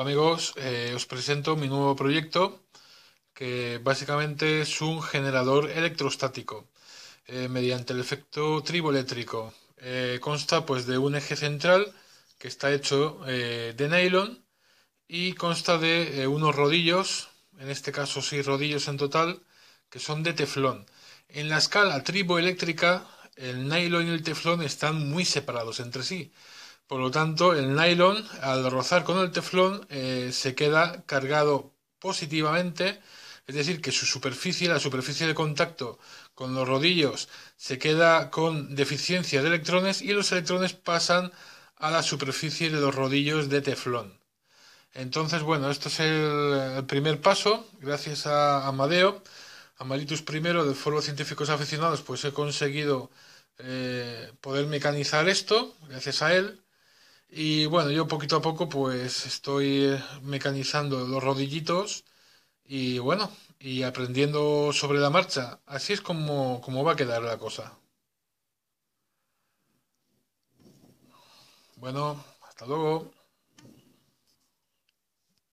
amigos, eh, os presento mi nuevo proyecto que básicamente es un generador electrostático eh, mediante el efecto triboeléctrico. Eh, consta pues de un eje central que está hecho de nylon y consta de unos rodillos, en este caso seis rodillos en total, que son de teflón. En la escala triboeléctrica el nylon y el teflón están muy separados entre sí. Por lo tanto, el nylon, al rozar con el teflón, eh, se queda cargado positivamente, es decir, que su superficie, la superficie de contacto con los rodillos, se queda con deficiencia de electrones y los electrones pasan a la superficie de los rodillos de teflón. Entonces, bueno, esto es el, primer paso, gracias a Amadeo, a Malitus I del Foro Científicos Aficionados, pues he conseguido eh, poder mecanizar esto, gracias a él. Y bueno, yo poquito a poco pues estoy eh, mecanizando los rodillitos y bueno, y aprendiendo sobre la marcha. Así es como, como va a quedar la cosa. Bueno, hasta luego.